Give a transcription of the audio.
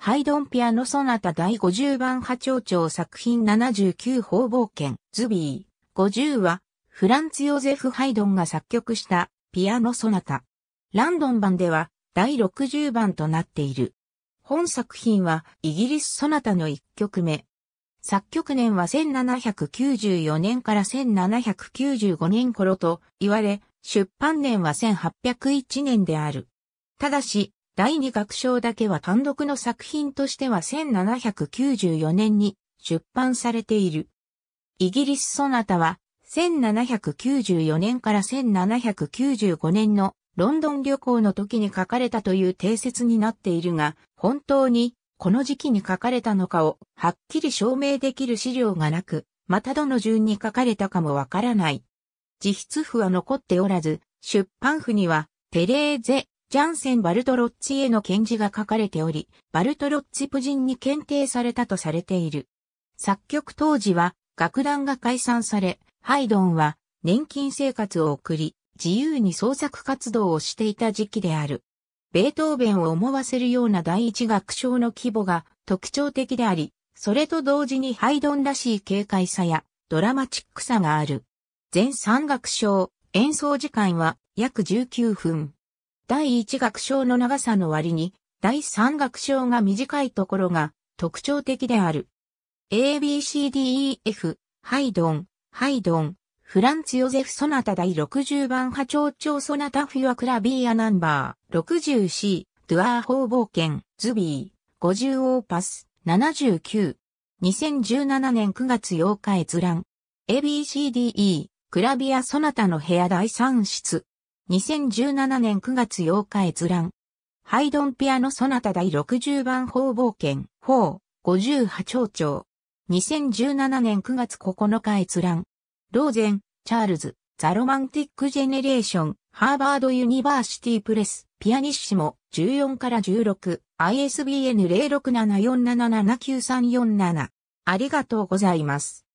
ハイドンピアノソナタ第50番波長長作品79方冒険ズビー50はフランツ・ヨゼフ・ハイドンが作曲したピアノソナタ。ランドン版では第60番となっている。本作品はイギリスソナタの1曲目。作曲年は1794年から1795年頃と言われ、出版年は1801年である。ただし、第二楽章だけは単独の作品としては1794年に出版されている。イギリスソナタは1794年から1795年のロンドン旅行の時に書かれたという定説になっているが、本当にこの時期に書かれたのかをはっきり証明できる資料がなく、またどの順に書かれたかもわからない。自筆譜は残っておらず、出版譜にはテレーゼ・ジャンセン・バルトロッチへの献字が書かれており、バルトロッチ夫人に検定されたとされている。作曲当時は、楽団が解散され、ハイドンは年金生活を送り、自由に創作活動をしていた時期である。ベートーベンを思わせるような第一楽章の規模が特徴的であり、それと同時にハイドンらしい軽快さやドラマチックさがある。全三楽章、演奏時間は約19分。第一楽章の長さの割に、第三楽章が短いところが特徴的である。ABCDEF、ハイドン、ハイドン、フランツ・ヨゼフ・ソナタ第60番波長長ソナタフィアクラビアナンバー 60C、ドゥアーー・冒険、ズビー、50オーパス、79。2017年9月8日閲覧。ABCDE、クラビア・ソナタの部屋第3室。2017年9月8日閲覧。ハイドンピアノソナタ第60番方冒険4、58丁長。2017年9月9日閲覧。ローゼン、チャールズ、ザ・ロマンティック・ジェネレーション、ハーバード・ユニバーシティ・プレス、ピアニッシモ、14から16、ISBN 0 6 7 4 7 7 9 3 4 7ありがとうございます。